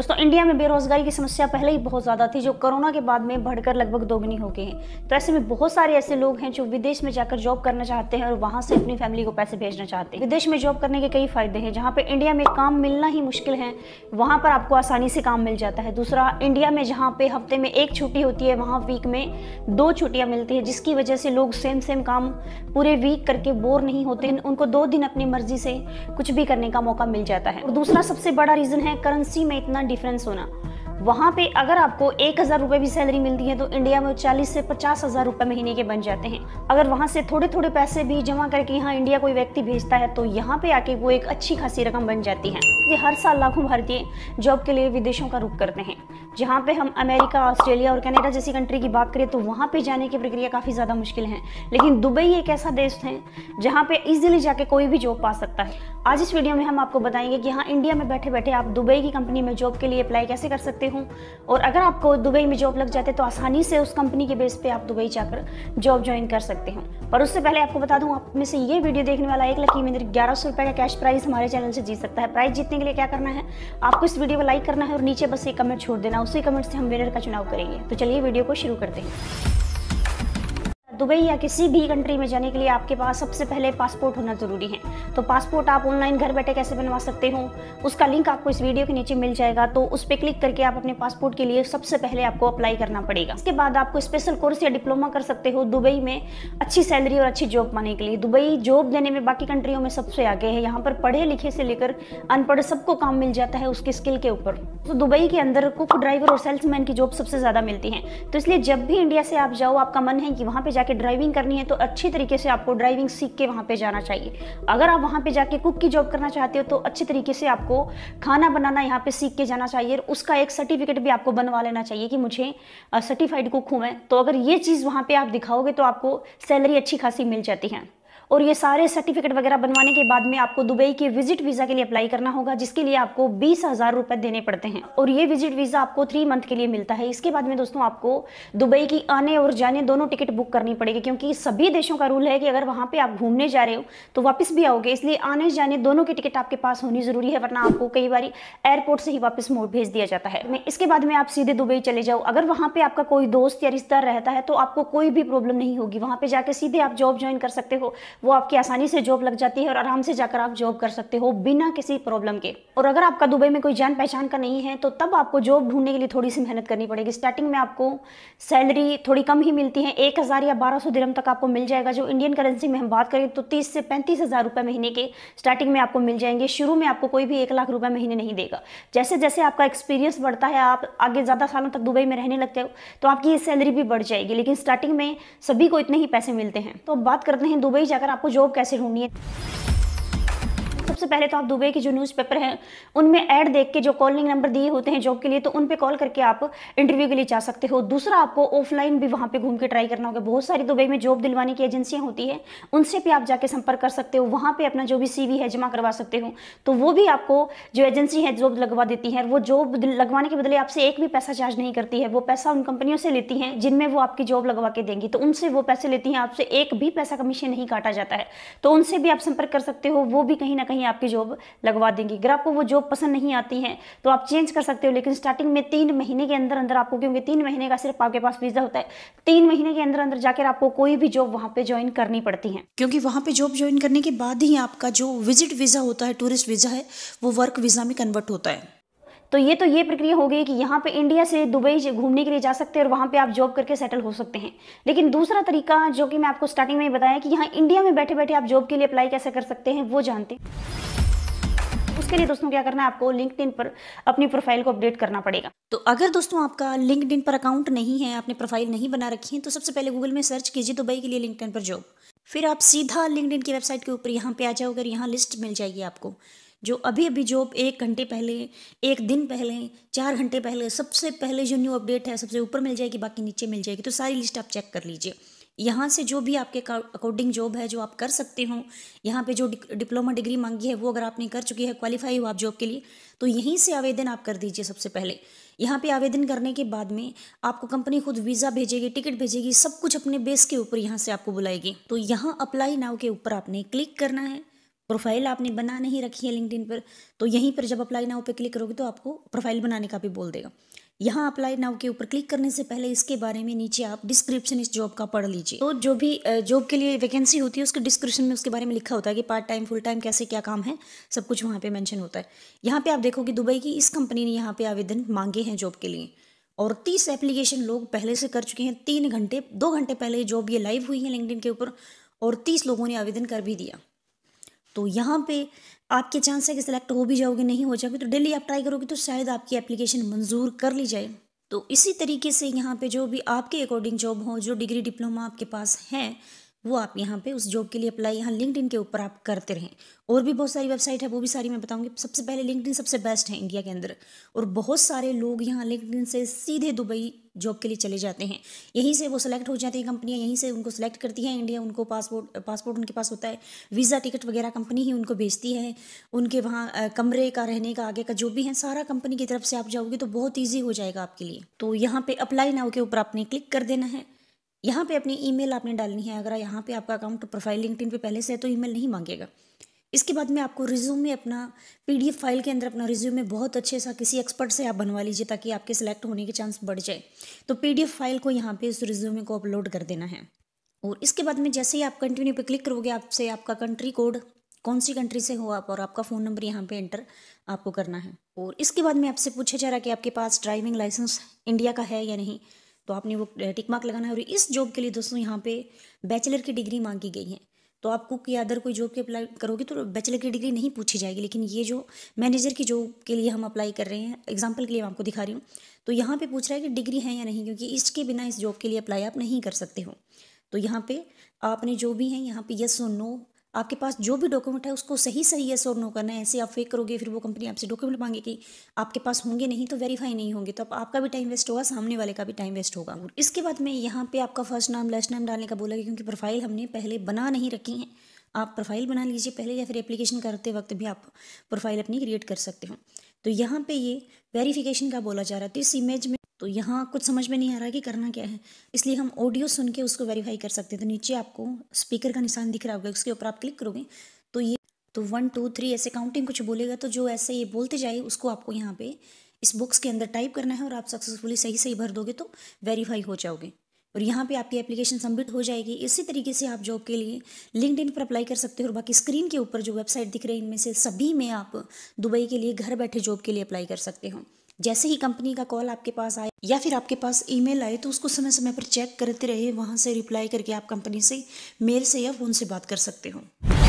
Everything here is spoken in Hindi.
दोस्तों इंडिया में बेरोजगारी की समस्या पहले ही बहुत ज़्यादा थी जो कोरोना के बाद में बढ़कर लगभग दोगुनी हो गई है तो ऐसे में बहुत सारे ऐसे लोग हैं जो विदेश में जाकर जॉब करना चाहते हैं और वहां से अपनी फैमिली को पैसे भेजना चाहते हैं विदेश में जॉब करने के कई फायदे हैं जहाँ पर इंडिया में काम मिलना ही मुश्किल है वहाँ पर आपको आसानी से काम मिल जाता है दूसरा इंडिया में जहाँ पे हफ्ते में एक छुट्टी होती है वहाँ वीक में दो छुट्टियाँ मिलती है जिसकी वजह से लोग सेम सेम काम पूरे वीक करके बोर नहीं होते हैं उनको दो दिन अपनी मर्जी से कुछ भी करने का मौका मिल जाता है और दूसरा सबसे बड़ा रीज़न है करेंसी में इतना different zona. वहाँ पे अगर आपको एक हज़ार रुपये भी सैलरी मिलती है तो इंडिया में चालीस से पचास हज़ार रुपये महीने के बन जाते हैं अगर वहाँ से थोड़े थोड़े पैसे भी जमा करके यहाँ इंडिया कोई व्यक्ति भेजता है तो यहाँ पे आके वो एक अच्छी खासी रकम बन जाती है ये हर साल लाखों भारतीय जॉब के लिए विदेशों का रुख करते हैं जहाँ पे हम अमेरिका ऑस्ट्रेलिया और कनाडा जैसी कंट्री की बात करें तो वहाँ पे जाने की प्रक्रिया काफ़ी ज़्यादा मुश्किल है लेकिन दुबई एक ऐसा देश है जहाँ पे ईजिली जाके कोई भी जॉब पा सकता है आज इस वीडियो में हम आपको बताएंगे कि हाँ इंडिया में बैठे बैठे आप दुबई की कंपनी में जॉब के लिए अप्लाई कैसे कर सकते हूँ और अगर आपको दुबई में जॉब लग जाते तो आसानी से उस कंपनी के बेस पे आप दुबई जाकर जॉब ज्वाइन कर सकते हैं पर उससे पहले आपको बता दूँ आप में से ये वीडियो देखने वाला एक लकी महेंद्र ग्यारह सौ रुपये का कैश प्राइज हमारे चैनल से जीत सकता है प्राइज जीतने के लिए क्या करना है आपको इस वीडियो को लाइक करना है और नीचे बस एक कमेंट छोड़ देना उसी कमेंट से हम विनर का चुनाव करेंगे तो चलिए वीडियो को शुरू करते हैं दुबई या किसी भी कंट्री में जाने के लिए आपके पास सबसे पहले पासपोर्ट होना ज़रूरी है तो पासपोर्ट आप ऑनलाइन घर बैठे कैसे बनवा सकते हो उसका लिंक आपको इस वीडियो के नीचे मिल जाएगा तो उस पर क्लिक करके आप अपने पासपोर्ट के लिए सबसे पहले आपको अप्लाई करना पड़ेगा इसके बाद आपको स्पेशल कोर्स या डिप्लोमा कर सकते हो दुबई में अच्छी सैलरी और अच्छी जॉब पाने के लिए दुबई जॉब देने में बाकी कंट्रियों में सबसे आगे है यहाँ पर पढ़े लिखे से लेकर अनपढ़ सबको काम मिल जाता है उसकी स्किल के ऊपर तो दुबई के अंदर कुक ड्राइवर और सेल्समैन की जॉब सबसे ज़्यादा मिलती है तो इसलिए जब भी इंडिया से आप जाओ आपका मन है कि वहाँ पर जाकर जाके ड्राइविंग करनी है तो अच्छी तरीके से आपको ड्राइविंग सीख के वहाँ पे जाना चाहिए अगर आप वहाँ पे जाके कुक की जॉब करना चाहते हो तो अच्छे तरीके से आपको खाना बनाना यहाँ पे सीख के जाना चाहिए उसका एक सर्टिफिकेट भी आपको बनवा लेना चाहिए कि मुझे सर्टिफाइड कुक हूँ मैं तो अगर ये चीज़ वहाँ पर आप दिखाओगे तो आपको सैलरी अच्छी खासी मिल जाती है और ये सारे सर्टिफिकेट वगैरह बनवाने के बाद में आपको दुबई के विजिट वीज़ा के लिए अप्लाई करना होगा जिसके लिए आपको बीस हज़ार रुपए देने पड़ते हैं और ये विजिट वीज़ा आपको थ्री मंथ के लिए मिलता है इसके बाद में दोस्तों आपको दुबई की आने और जाने दोनों टिकट बुक करनी पड़ेगी क्योंकि सभी देशों का रूल है कि अगर वहां पर आप घूमने जा रहे हो तो वापस भी आओगे इसलिए आने जाने दोनों की टिकट आपके पास होनी ज़रूरी है वरना आपको कई बार एयरपोर्ट से ही वापस मोड़ भेज दिया जाता है इसके बाद में आप सीधे दुबई चले जाओ अगर वहां पर आपका कोई दोस्त या रिश्तेदार रहता है तो आपको कोई भी प्रॉब्लम नहीं होगी वहां पर जाकर सीधे आप जॉब ज्वाइन कर सकते हो वो आपकी आसानी से जॉब लग जाती है और आराम से जाकर आप जॉब कर सकते हो बिना किसी प्रॉब्लम के और अगर आपका दुबई में कोई जान पहचान का नहीं है तो तब आपको जॉब ढूंढने के लिए थोड़ी सी मेहनत करनी पड़ेगी स्टार्टिंग में आपको सैलरी थोड़ी कम ही मिलती है एक हज़ार या बारह सौ तक आपको मिल जाएगा जो इंडियन करेंसी में हम बात करें तो तीस से पैंतीस हज़ार रुपये महीने के स्टार्टिंग में आपको मिल जाएंगे शुरू में आपको कोई भी एक लाख रुपये महीने नहीं देगा जैसे जैसे आपका एक्सपीरियंस बढ़ता है आप आगे ज़्यादा सालों तक दुबई में रहने लगते हो तो आपकी ये सैलरी भी बढ़ जाएगी लेकिन स्टार्टिंग में सभी को इतने ही पैसे मिलते हैं तो बात करते हैं दुबई जाकर आपको जॉब कैसे ढूंढनी है सबसे पहले तो आप दुबई के जो न्यूज़पेपर हैं उनमें ऐड देख के जो कॉलिंग नंबर दिए होते हैं जॉब के लिए तो उन पर कॉल करके आप इंटरव्यू के लिए जा सकते हो दूसरा आपको ऑफलाइन भी वहाँ पर घूम के ट्राई करना होगा बहुत सारी दुबई में जॉब दिलवाने की एजेंसियाँ होती है उनसे भी आप जाके संपर्क कर सकते हो वहाँ पर अपना जो भी सी है जमा करवा सकते हो तो वो भी आपको जो एजेंसी है जॉब लगवा देती है वो जॉब लगवाने के बदले आपसे एक भी पैसा चार्ज नहीं करती है वो पैसा उन कंपनियों से लेती हैं जिनमें वो आपकी जॉब लगवा के देंगी तो उनसे वो पैसे लेती हैं आपसे एक भी पैसा कमीशन नहीं काटा जाता है तो उनसे भी आप संपर्क कर सकते हो वो भी कहीं ना कहीं आपकी जॉब लगवा देंगी अगर आपको वो जॉब पसंद नहीं आती है तो आप चेंज कर सकते हो लेकिन स्टार्टिंग में तीन महीने के अंदर अंदर आपको क्योंकि तीन महीने का सिर्फ आपके पास वीज़ा होता है तीन महीने के अंदर अंदर जाकर आपको कोई भी जॉब वहाँ पर ज्वाइन करनी पड़ती है क्योंकि वहाँ पर जॉब ज्वाइन करने के बाद ही आपका जो विजिट वीज़ा होता है टूरिस्ट वीज़ा है वो वर्क वीज़ा में कन्वर्ट होता है तो ये तो ये प्रक्रिया हो गई कि यहाँ पे इंडिया से दुबई घूमने के लिए जा सकते हैं और वहाँ पे आप जॉब करके सेटल हो सकते हैं लेकिन दूसरा तरीका जो कि मैं आपको स्टार्टिंग में बताया कि यहाँ इंडिया में बैठे बैठे आप जॉब के लिए अप्लाई कैसे कर सकते हैं वो जानते हैं उसके लिए दोस्तों क्या करना है आपको लिंकड पर अपनी प्रोफाइल को अपडेट करना पड़ेगा तो अगर दोस्तों आपका लिंकड पर अकाउंट नहीं है आपने प्रोफाइल नहीं बना रखी है तो सबसे पहले गूगल में सर्च कीजिए दुबई के लिए लिंकड पर जॉब फिर आप सीधा लिंकड की वेबसाइट के ऊपर यहाँ पे आ जाओगे अगर यहाँ लिस्ट मिल जाएगी आपको जो अभी अभी जो एक घंटे पहले एक दिन पहले चार घंटे पहले सबसे पहले जो न्यू अपडेट है सबसे ऊपर मिल जाएगी बाकी नीचे मिल जाएगी तो सारी लिस्ट आप चेक कर लीजिए यहाँ से जो भी आपके अकॉर्डिंग जॉब है जो आप कर सकते हो यहाँ पे जो डिप्लोमा डिग्री मांगी है वो अगर आपने कर चुकी है क्वालिफाई हो आप जॉब के लिए तो यहीं से आवेदन आप कर दीजिए सबसे पहले यहाँ पे आवेदन करने के बाद में आपको कंपनी खुद वीज़ा भेजेगी टिकट भेजेगी सब कुछ अपने बेस के ऊपर यहाँ से आपको बुलाएगी तो यहाँ अप्लाई नाव के ऊपर आपने क्लिक करना है प्रोफाइल आपने बना नहीं रखी है लिंकड पर तो यहीं पर जब अप्लाई नाउ पर क्लिक करोगे तो आपको प्रोफाइल बनाने का भी बोल देगा यहाँ अप्लाई नाउ के ऊपर क्लिक करने से पहले इसके बारे में नीचे आप डिस्क्रिप्शन इस जॉब का पढ़ लीजिए तो जो भी जॉब के लिए वैकेंसी होती है उसके डिस्क्रिप्शन में उसके बारे में लिखा होता है कि पार्ट टाइम फुल टाइम कैसे क्या काम है सब कुछ वहाँ पे मेंशन होता है यहाँ पे आप देखोगे दुबई की इस कंपनी ने यहाँ पे आवेदन मांगे हैं जॉब के लिए और तीस एप्लीकेशन लोग पहले से कर चुके हैं तीन घंटे दो घंटे पहले जॉब ये लाइव हुई है लिंकड के ऊपर और तीस लोगों ने आवेदन कर भी दिया तो यहाँ पे आपके चांस है कि सिलेक्ट हो भी जाओगे नहीं हो जाओगे तो डेली आप ट्राई करोगे तो शायद आपकी एप्लीकेशन मंजूर कर ली जाए तो इसी तरीके से यहाँ पे जो भी आपके अकॉर्डिंग जॉब हो जो डिग्री डिप्लोमा आपके पास है वो आप यहाँ पे उस जॉब के लिए अप्लाई यहाँ लिंकड के ऊपर आप करते रहें और भी बहुत सारी वेबसाइट है वो भी सारी मैं बताऊँगी सबसे पहले लिंकड सबसे बेस्ट है इंडिया के अंदर और बहुत सारे लोग यहाँ लिंकड से सीधे दुबई जॉब के लिए चले जाते हैं यहीं से वो सेलेक्ट हो जाती है कंपनियाँ यहीं से उनको सेलेक्ट करती हैं इंडिया उनको पासपोर्ट पासपोर्ट उनके पास होता है वीज़ा टिकट वगैरह कंपनी ही उनको भेजती है उनके वहाँ कमरे का रहने का आगे का जो भी है सारा कंपनी की तरफ से आप जाओगे तो बहुत ईजी हो जाएगा आपके लिए तो यहाँ पर अप्लाई नाव के ऊपर आपने क्लिक कर देना है यहाँ पे अपनी ईमेल आपने डालनी है अगर यहाँ पे आपका अकाउंट प्रोफाइल लिंक्डइन पे पहले से है तो ईमेल नहीं मांगेगा इसके बाद में आपको रिज्यूम में अपना पीडीएफ फाइल के अंदर अपना रिज्यूम में बहुत अच्छे सा किसी एक्सपर्ट से आप बनवा लीजिए ताकि आपके सिलेक्ट होने के चांस बढ़ जाए तो पीडीएफ फाइल को यहाँ पे उस रिज्यूम को अपलोड कर देना है और इसके बाद में जैसे ही आप कंटिन्यू पे क्लिक करोगे आपसे आपका कंट्री कोड कौन सी कंट्री से हो आप और आपका फ़ोन नंबर यहाँ पे एंटर आपको करना है और इसके बाद में आपसे पूछा जा रहा है कि आपके पास ड्राइविंग लाइसेंस इंडिया का है या नहीं तो आपने वो टिक मार्क लगाना है और इस जॉब के लिए दोस्तों यहाँ पे बैचलर की डिग्री मांगी गई है तो आप कुक या अदर कोई जॉब की अप्लाई करोगे तो बैचलर की डिग्री नहीं पूछी जाएगी लेकिन ये जो मैनेजर की जॉब के लिए हम अप्लाई कर रहे हैं एग्जाम्पल के लिए आपको दिखा रही हूँ तो यहाँ पे पूछ रहा है कि डिग्री है या नहीं क्योंकि इसके बिना इस जॉब के लिए अप्लाई आप नहीं कर सकते हो तो यहाँ पे आपने जो भी हैं यहाँ पे यस और नो आपके पास जो भी डॉक्यूमेंट है उसको सही सही है और नो करना है ऐसे आप फेक करोगे फिर वो कंपनी आपसे डॉक्यूमेंट मांगेगी आपके पास होंगे नहीं तो वेरीफाई नहीं होंगे तो आपका भी टाइम वेस्ट होगा सामने वाले का भी टाइम वेस्ट होगा इसके बाद में यहाँ पे आपका फर्स्ट नाम लास्ट नाम डालने का बोला गया क्योंकि प्रोफाइल हमने पहले बना नहीं रखी है आप प्रोफाइल बना लीजिए पहले या फिर एप्लीकेशन करते वक्त भी आप प्रोफाइल अपनी क्रिएट कर सकते हो तो यहाँ पे ये वेरीफिकेशन का बोला जा रहा है तो इस इमेज में तो यहाँ कुछ समझ में नहीं आ रहा कि करना क्या है इसलिए हम ऑडियो सुन के उसको वेरीफाई कर सकते हैं तो नीचे आपको स्पीकर का निशान दिख रहा होगा उसके ऊपर आप क्लिक करोगे तो ये तो वन टू थ्री ऐसे काउंटिंग कुछ बोलेगा तो जो ऐसे ये बोलते जाए उसको आपको यहाँ पे इस बुक्स के अंदर टाइप करना है और आप सक्सेसफुली सही सही भर दोगे तो वेरीफाई हो जाओगे और यहाँ पे आपकी एप्लीकेशन सबमिट हो जाएगी इसी तरीके से आप जॉब के लिए लिंकड पर अप्लाई कर सकते हो और बाकी स्क्रीन के ऊपर जो वेबसाइट दिख रही है इनमें से सभी में आप दुबई के लिए घर बैठे जॉब के लिए अप्लाई कर सकते हो जैसे ही कंपनी का कॉल आपके पास आए या फिर आपके पास ईमेल आए तो उसको समय समय पर चेक करते रहे वहाँ से रिप्लाई करके आप कंपनी से मेल से या फ़ोन से बात कर सकते हो